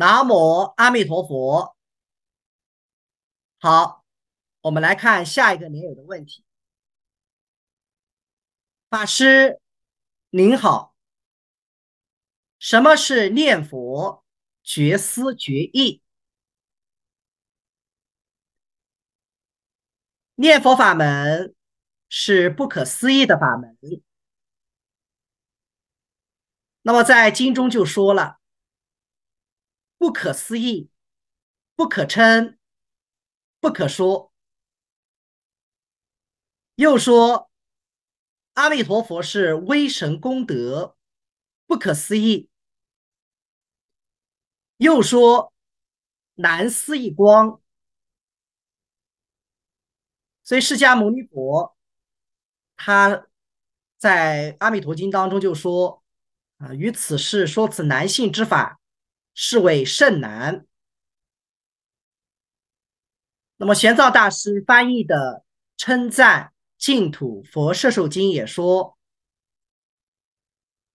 南无阿弥陀佛。好，我们来看下一个网友的问题。法师您好，什么是念佛绝思绝意？念佛法门是不可思议的法门。那么在经中就说了。不可思议，不可称，不可说。又说阿弥陀佛是威神功德，不可思议。又说南思一光。所以释迦牟尼佛，他在《阿弥陀经》当中就说：“啊，于此事说此难信之法。”是为甚难？那么玄奘大师翻译的称赞净土佛摄受经也说：“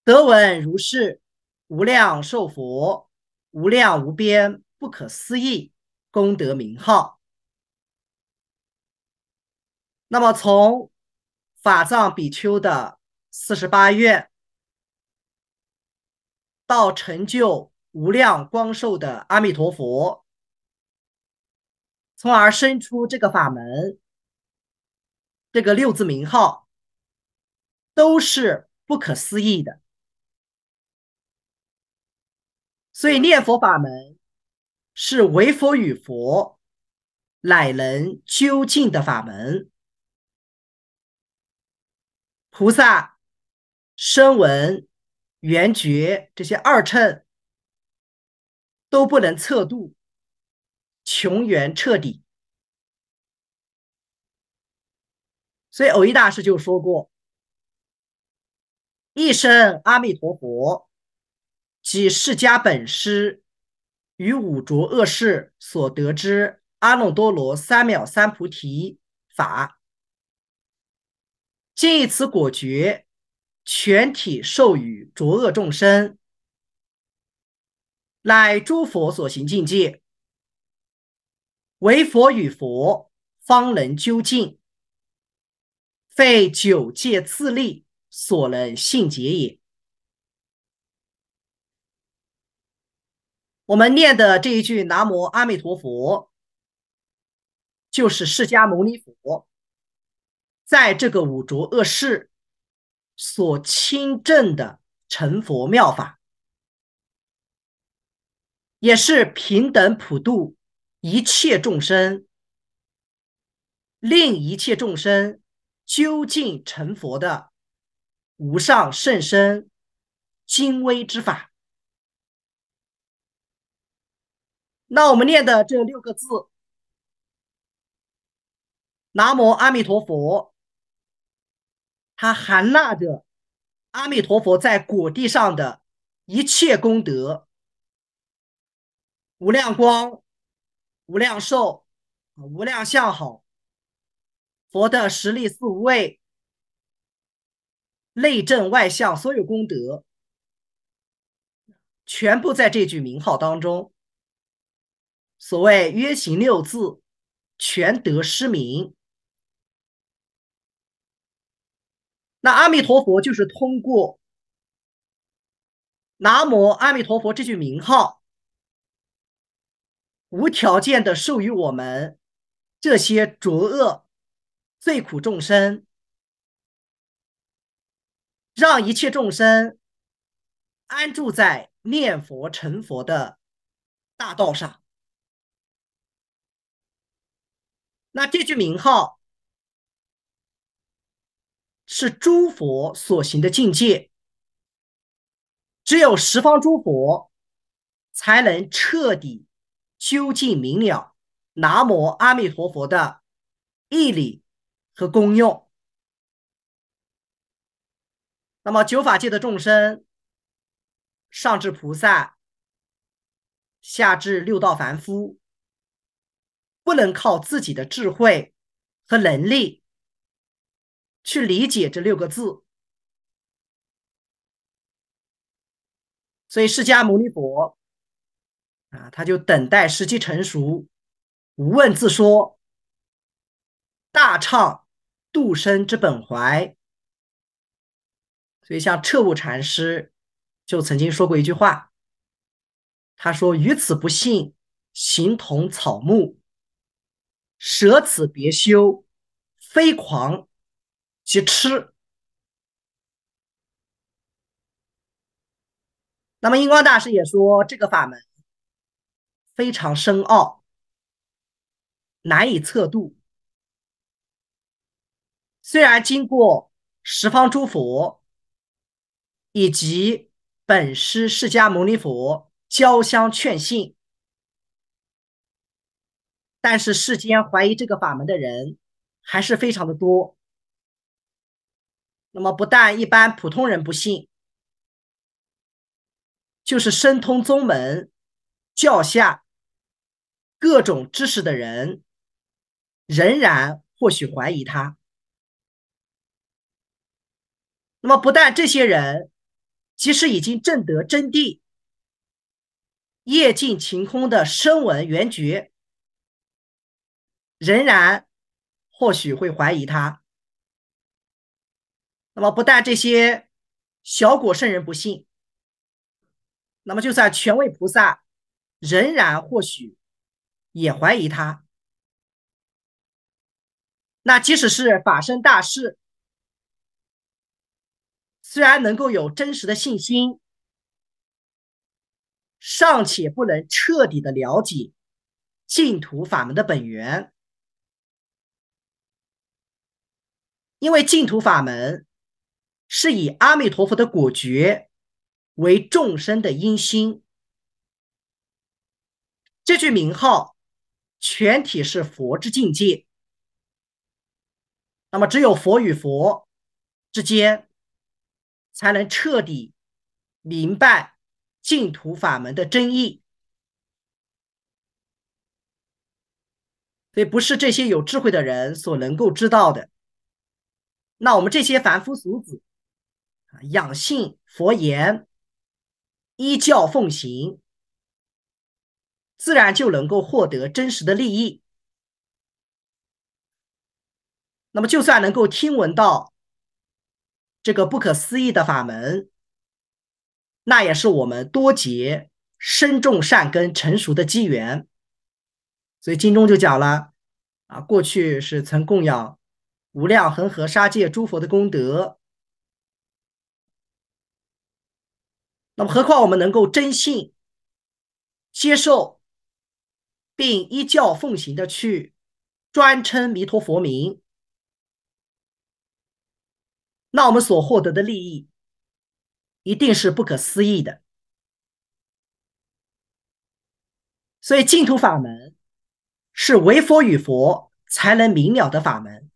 得闻如是无量寿佛，无量无边，不可思议功德名号。”那么从法藏比丘的四十八愿到成就。无量光寿的阿弥陀佛，从而生出这个法门，这个六字名号都是不可思议的。所以念佛法门是为佛与佛乃能究竟的法门。菩萨声闻缘觉这些二乘。都不能测度，穷源彻底。所以，偶一大师就说过：“一声阿弥陀佛，即释迦本师与五浊恶世所得之阿耨多罗三藐三菩提法，尽以此果决全体授予浊恶众生。”乃诸佛所行境界，唯佛与佛方能究竟，非九界自力所能信解也。我们念的这一句“南无阿弥陀佛”，就是释迦牟尼佛在这个五浊恶世所亲证的成佛妙法。也是平等普度一切众生，令一切众生究竟成佛的无上甚深精微之法。那我们念的这六个字“南无阿弥陀佛”，它含纳着阿弥陀佛在果地上的一切功德。无量光，无量寿，无量相好。佛的实力四无畏，内正外相，所有功德全部在这句名号当中。所谓“约行六字，全得失名”。那阿弥陀佛就是通过“南无阿弥陀佛”这句名号。无条件的授予我们这些浊恶、罪苦众生，让一切众生安住在念佛成佛的大道上。那这句名号是诸佛所行的境界，只有十方诸佛才能彻底。究竟明了“南无阿弥陀佛”的义理和功用。那么九法界的众生，上至菩萨，下至六道凡夫，不能靠自己的智慧和能力去理解这六个字。所以释迦牟尼佛。啊，他就等待时机成熟，无问自说，大唱《度生之本怀。所以，像彻悟禅师就曾经说过一句话，他说：“于此不幸，形同草木；舍此别修，非狂即痴。”那么，印光大师也说这个法门。非常深奥，难以测度。虽然经过十方诸佛以及本师释迦牟尼佛交相劝信，但是世间怀疑这个法门的人还是非常的多。那么，不但一般普通人不信，就是深通宗门教下。各种知识的人，仍然或许怀疑他。那么不但这些人，即使已经证得真谛、夜静晴空的声闻缘觉，仍然或许会怀疑他。那么不但这些小果圣人不信，那么就算权位菩萨，仍然或许。也怀疑他。那即使是法身大士，虽然能够有真实的信心，尚且不能彻底的了解净土法门的本源，因为净土法门是以阿弥陀佛的果觉为众生的因心，这句名号。全体是佛之境界，那么只有佛与佛之间，才能彻底明白净土法门的真意。所以不是这些有智慧的人所能够知道的。那我们这些凡夫俗子啊，养性佛言，依教奉行。自然就能够获得真实的利益。那么，就算能够听闻到这个不可思议的法门，那也是我们多劫深种善根成熟的机缘。所以经中就讲了：啊，过去是曾供养无量恒河沙界诸佛的功德。那么，何况我们能够真信接受？并依教奉行的去专称弥陀佛名，那我们所获得的利益一定是不可思议的。所以净土法门是为佛与佛才能明了的法门，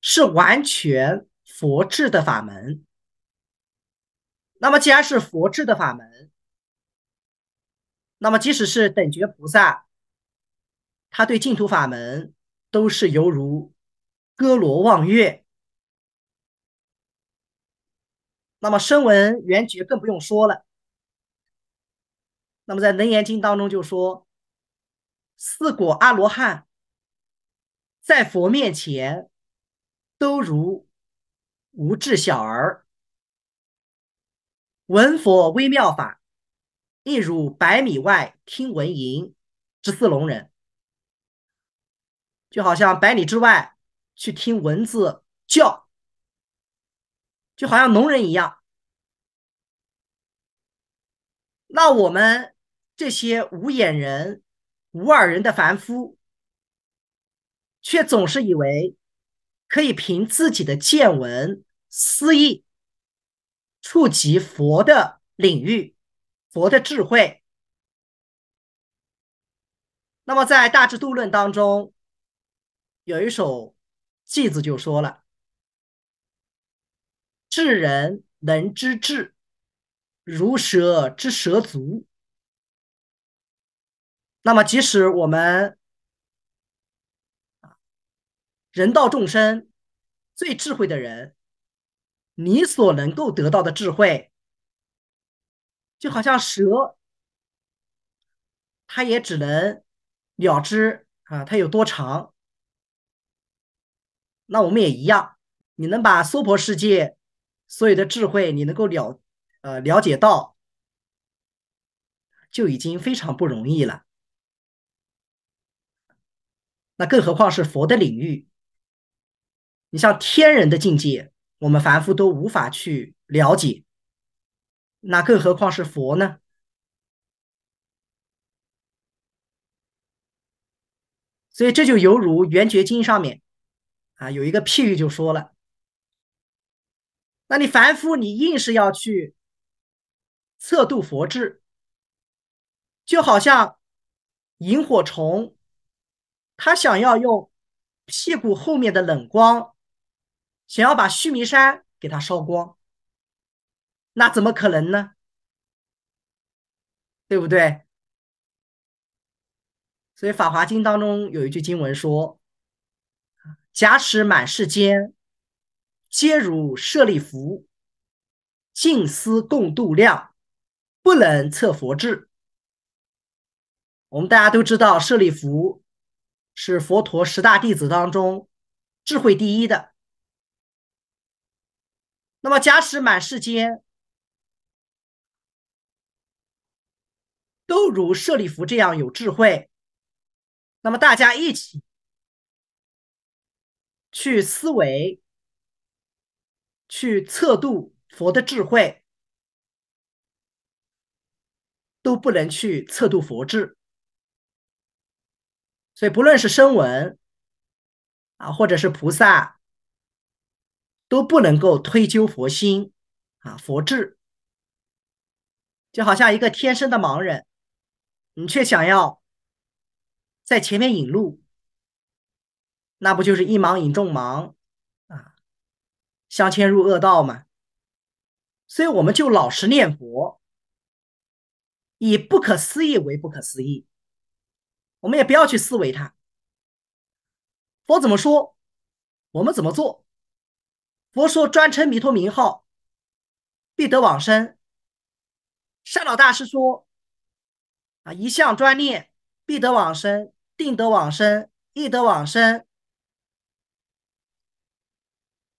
是完全佛制的法门。那么既然是佛制的法门，那么，即使是等觉菩萨，他对净土法门都是犹如歌罗望月。那么，声闻缘觉更不用说了。那么，在《楞严经》当中就说，四果阿罗汉在佛面前都如无智小儿，闻佛微妙法。亦如百米外听蚊吟，直似聋人，就好像百里之外去听蚊子叫，就好像聋人一样。那我们这些无眼人、无耳人的凡夫，却总是以为可以凭自己的见闻、思意触及佛的领域。佛的智慧，那么在《大智度论》当中，有一首偈子就说了：“智人能知智，如蛇知蛇足。”那么，即使我们人道众生最智慧的人，你所能够得到的智慧。就好像蛇，它也只能了知啊，它有多长。那我们也一样，你能把娑婆世界所有的智慧，你能够了，呃，了解到，就已经非常不容易了。那更何况是佛的领域，你像天人的境界，我们凡夫都无法去了解。那更何况是佛呢？所以这就犹如《圆觉经》上面啊有一个譬喻就说了：，那你凡夫你硬是要去测度佛智，就好像萤火虫，它想要用屁股后面的冷光，想要把须弥山给它烧光。那怎么可能呢？对不对？所以《法华经》当中有一句经文说：“假使满世间，皆如舍利弗，尽思共度量，不能测佛智。”我们大家都知道，舍利弗是佛陀十大弟子当中智慧第一的。那么，假使满世间。都如舍利弗这样有智慧，那么大家一起去思维、去测度佛的智慧，都不能去测度佛智。所以，不论是声闻啊，或者是菩萨，都不能够推究佛心啊，佛智，就好像一个天生的盲人。你却想要在前面引路，那不就是一盲引众盲啊，相牵入恶道嘛？所以我们就老实念佛，以不可思议为不可思议，我们也不要去思维它。佛怎么说，我们怎么做。佛说专称弥陀名号，必得往生。善导大师说。啊，一向专念，必得往生，定得往生，易得往生。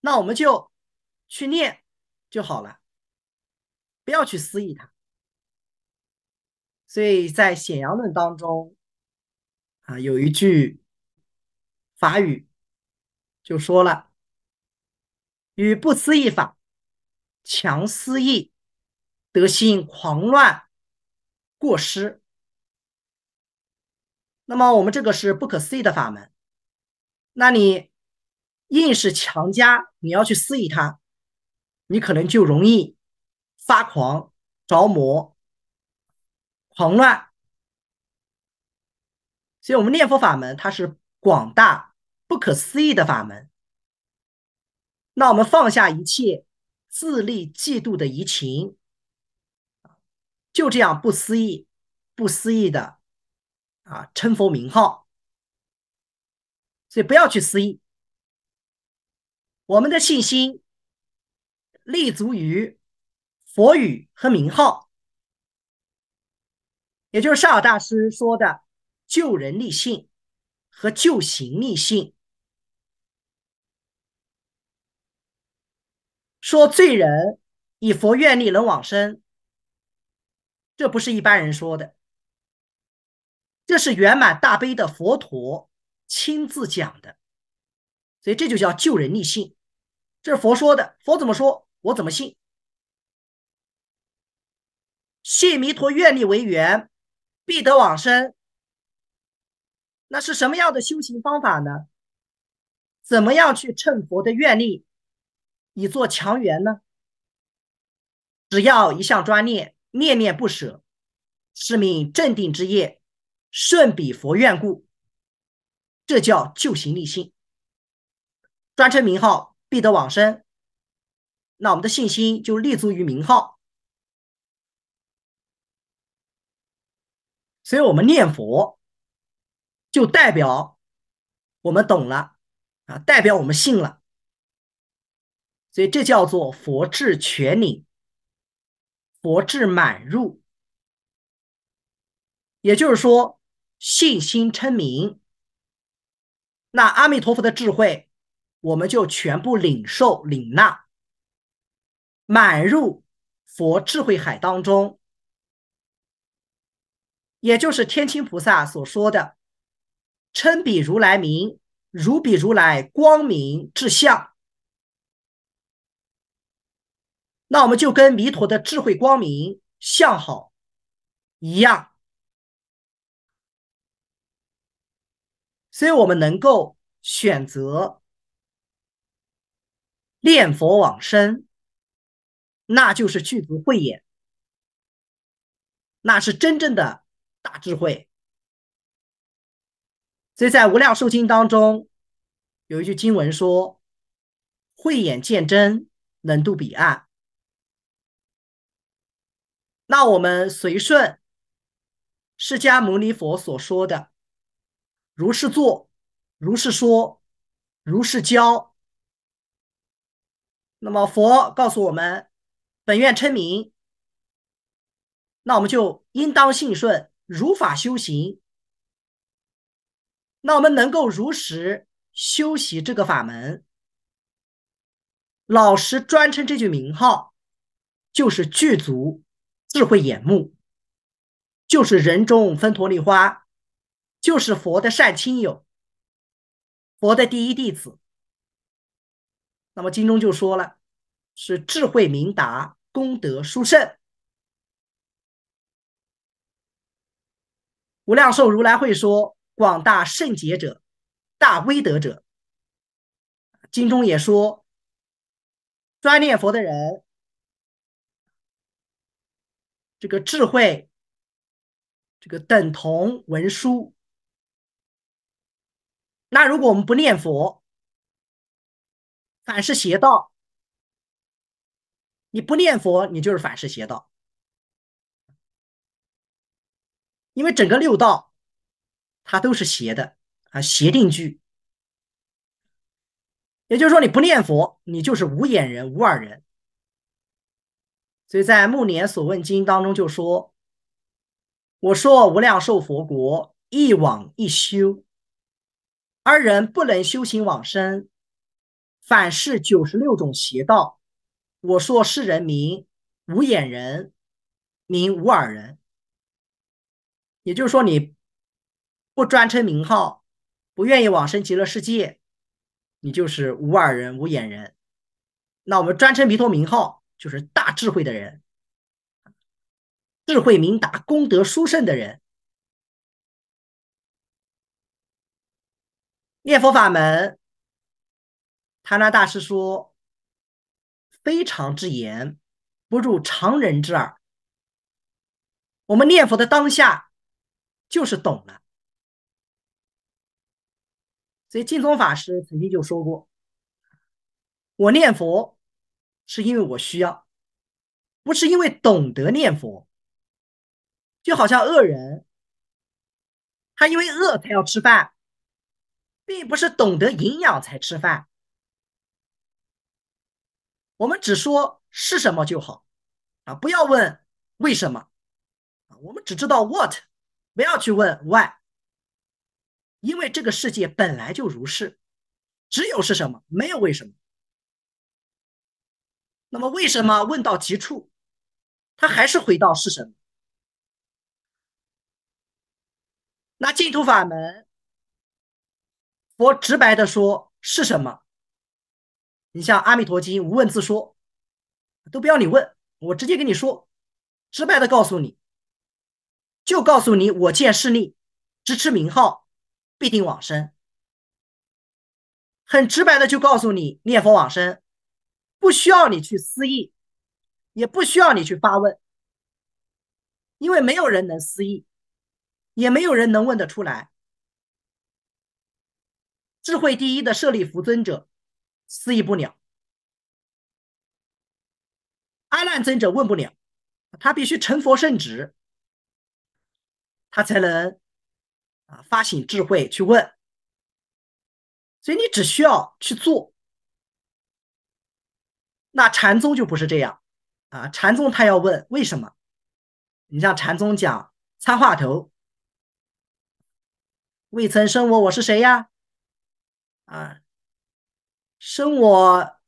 那我们就去念就好了，不要去思议它。所以在显阳论当中，啊，有一句法语就说了：“与不思议法，强思议，德心狂乱，过失。”那么我们这个是不可思议的法门，那你硬是强加你要去思议它，你可能就容易发狂、着魔、狂乱。所以，我们念佛法门它是广大不可思议的法门。那我们放下一切自利嫉妒的移情，就这样不思议、不思议的。啊，称佛名号，所以不要去思议。我们的信心立足于佛语和名号，也就是善尔大师说的“救人立信”和“救行立信”。说罪人以佛愿力能往生，这不是一般人说的。这是圆满大悲的佛陀亲自讲的，所以这就叫救人立信。这是佛说的，佛怎么说，我怎么信。信弥陀愿力为缘，必得往生。那是什么样的修行方法呢？怎么样去趁佛的愿力，以做强缘呢？只要一向专念，念念不舍，是名正定之业。顺彼佛愿故，这叫救行立信。专称名号必得往生。那我们的信心就立足于名号，所以我们念佛就代表我们懂了啊，代表我们信了。所以这叫做佛智全领，佛智满入，也就是说。信心称名，那阿弥陀佛的智慧，我们就全部领受领纳，满入佛智慧海当中，也就是天青菩萨所说的“称比如来名，如比如来光明智相”，那我们就跟弥陀的智慧光明相好一样。所以我们能够选择念佛往生，那就是具足慧眼，那是真正的大智慧。所以，在《无量寿经》当中有一句经文说：“慧眼见真，能渡彼岸。”那我们随顺释迦牟尼佛所说的。如是做，如是说，如是教。那么佛告诉我们，本愿称名，那我们就应当信顺，如法修行。那我们能够如实修习这个法门，老师专称这句名号，就是具足智慧眼目，就是人中分陀利花。就是佛的善亲友，佛的第一弟子。那么经中就说了，是智慧明达，功德殊胜。无量寿如来会说，广大圣洁者，大威德者。经中也说，专念佛的人，这个智慧，这个等同文书。那如果我们不念佛，反是邪道，你不念佛，你就是反是邪道。因为整个六道，它都是邪的啊，邪定句。也就是说，你不念佛，你就是无眼人、无耳人。所以在《暮年所问经》当中就说：“我说无量寿佛国，一往一修。”而人不能修行往生，凡是九十六种邪道。我说是人名无眼人，名无耳人。也就是说，你不专称名号，不愿意往生极乐世界，你就是无耳人、无眼人。那我们专称弥陀名号，就是大智慧的人，智慧明达、功德殊胜的人。念佛法门，他那大师说：“非常之言，不入常人之耳。”我们念佛的当下，就是懂了。所以净宗法师曾经就说过：“我念佛，是因为我需要，不是因为懂得念佛。”就好像恶人，他因为饿才要吃饭。并不是懂得营养才吃饭，我们只说是什么就好，啊，不要问为什么，啊，我们只知道 what，不要去问 why，因为这个世界本来就如是，只有是什么，没有为什么。那么为什么问到极处，他还是回到是什么？那净土法门。我直白的说是什么？你像《阿弥陀经》，无问自说，都不要你问，我直接跟你说，直白的告诉你，就告诉你，我见势力，支持名号，必定往生。很直白的就告诉你，念佛往生，不需要你去思议，也不需要你去发问，因为没有人能思议，也没有人能问得出来。智慧第一的舍利弗尊者，思义不了；阿难尊者问不了，他必须成佛圣旨，他才能啊发醒智慧去问。所以你只需要去做。那禅宗就不是这样啊！禅宗他要问为什么？你像禅宗讲参话头，未曾生我，我是谁呀？啊，生我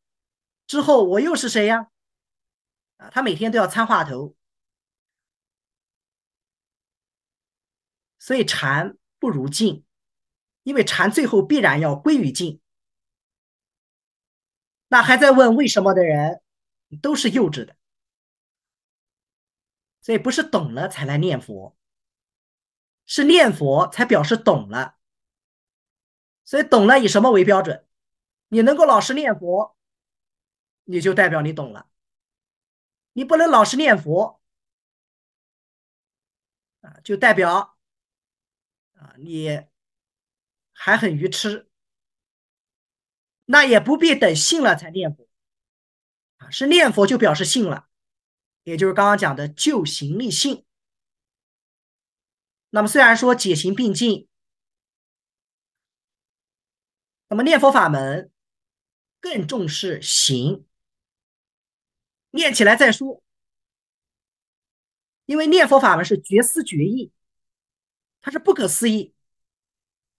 之后我又是谁呀？啊，他每天都要参话头，所以禅不如静，因为禅最后必然要归于静。那还在问为什么的人，都是幼稚的。所以不是懂了才来念佛，是念佛才表示懂了。所以，懂了以什么为标准？你能够老实念佛，你就代表你懂了。你不能老实念佛，啊，就代表啊你还很愚痴。那也不必等信了才念佛，啊，是念佛就表示信了，也就是刚刚讲的救行立信。那么，虽然说解行并进。那么，念佛法门更重视行，念起来再说，因为念佛法门是绝思绝意，它是不可思议。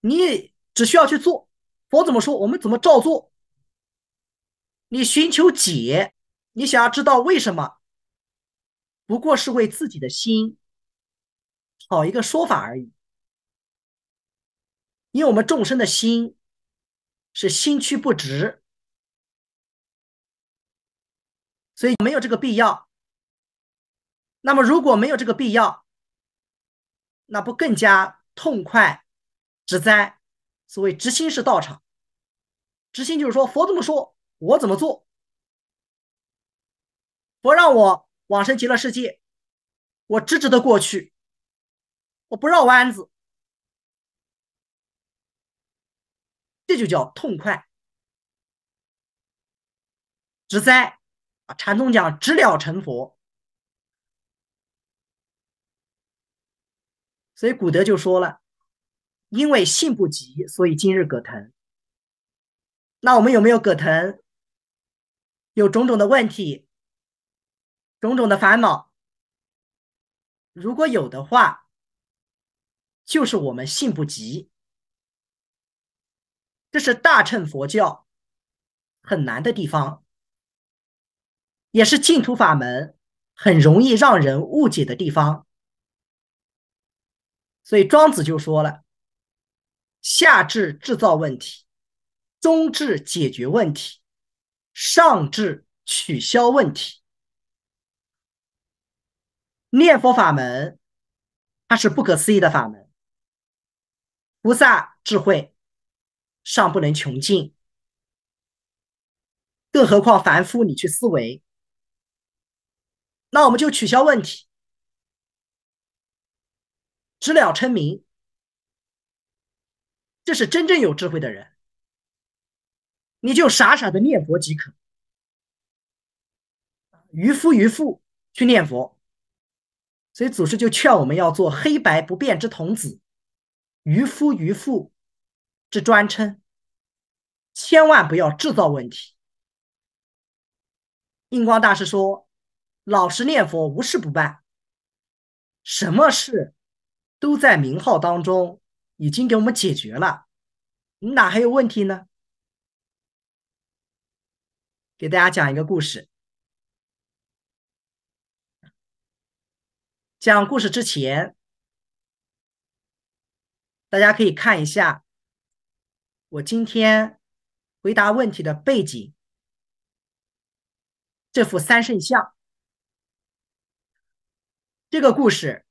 你只需要去做，佛怎么说，我们怎么照做。你寻求解，你想要知道为什么，不过是为自己的心讨一个说法而已，因为我们众生的心。是心曲不直，所以没有这个必要。那么如果没有这个必要，那不更加痛快？直哉，所谓直心是道场，直心就是说佛怎么说，我怎么做。佛让我往生极乐世界，我直直的过去，我不绕弯子。这就叫痛快直灾啊！禅宗讲直了成佛，所以古德就说了：“因为性不及，所以今日葛藤。”那我们有没有葛藤？有种种的问题，种种的烦恼。如果有的话，就是我们性不及。这是大乘佛教很难的地方，也是净土法门很容易让人误解的地方。所以庄子就说了：下至制造问题，中至解决问题，上至取消问题。念佛法门，它是不可思议的法门，菩萨智慧。尚不能穷尽，更何况凡夫你去思维，那我们就取消问题。知了称名，这是真正有智慧的人，你就傻傻的念佛即可。渔夫渔妇去念佛，所以祖师就劝我们要做黑白不变之童子，渔夫渔妇。这专称，千万不要制造问题。印光大师说：“老实念佛，无事不办。什么事都在名号当中，已经给我们解决了，哪还有问题呢？”给大家讲一个故事。讲故事之前，大家可以看一下。我今天回答问题的背景，这幅三圣像，这个故事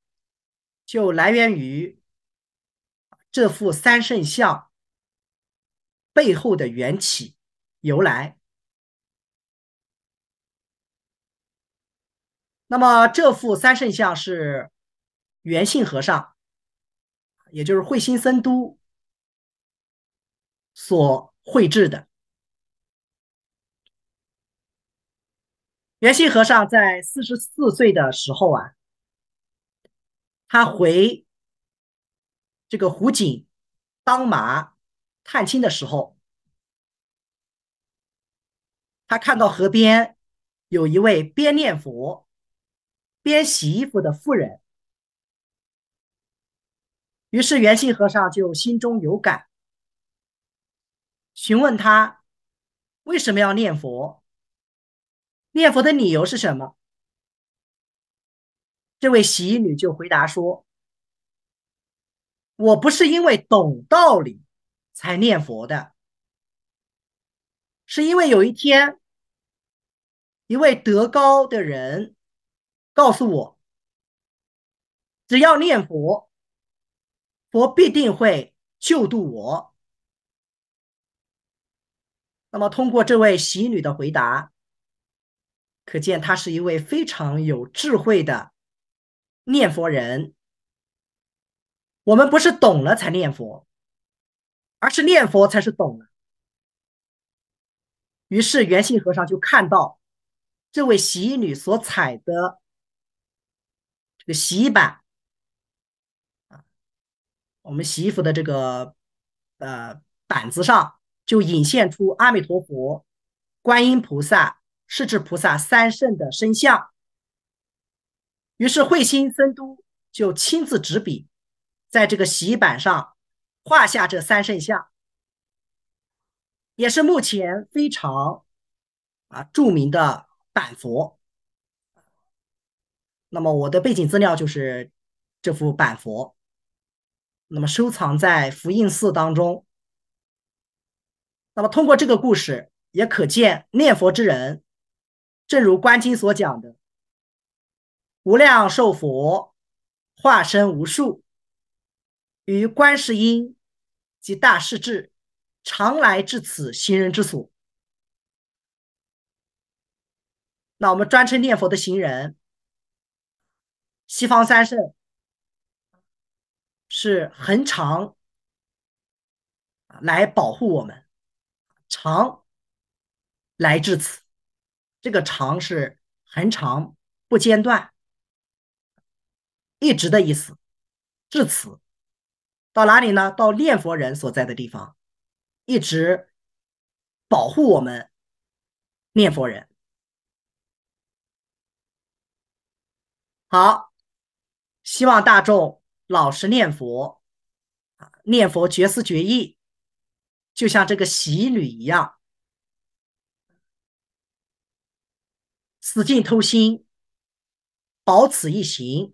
就来源于这幅三圣像背后的缘起由来。那么，这幅三圣像是圆信和尚，也就是慧心僧都。所绘制的。圆心和尚在四十四岁的时候啊，他回这个湖景当马探亲的时候，他看到河边有一位边念佛边洗衣服的妇人，于是圆心和尚就心中有感。询问他为什么要念佛，念佛的理由是什么？这位洗衣女就回答说：“我不是因为懂道理才念佛的，是因为有一天一位德高的人告诉我，只要念佛，佛必定会救度我。”那么，通过这位洗衣女的回答，可见她是一位非常有智慧的念佛人。我们不是懂了才念佛，而是念佛才是懂了。于是，圆信和尚就看到这位洗衣女所踩的这个洗衣板啊，我们洗衣服的这个呃板子上。就引现出阿弥陀佛、观音菩萨、释至菩萨三圣的身像，于是慧心僧都就亲自执笔，在这个洗衣板上画下这三圣像，也是目前非常啊著名的板佛。那么我的背景资料就是这幅板佛，那么收藏在福印寺当中。那么，通过这个故事，也可见念佛之人，正如观经所讲的，无量寿佛化身无数，与观世音及大势至常来至此行人之所。那我们专称念佛的行人，西方三圣是恒常来保护我们。长，来至此，这个“长”是很长、不间断、一直的意思。至此，到哪里呢？到念佛人所在的地方，一直保护我们念佛人。好，希望大众老实念佛，念佛绝思绝意。就像这个喜女一样，死劲偷心，保此一行。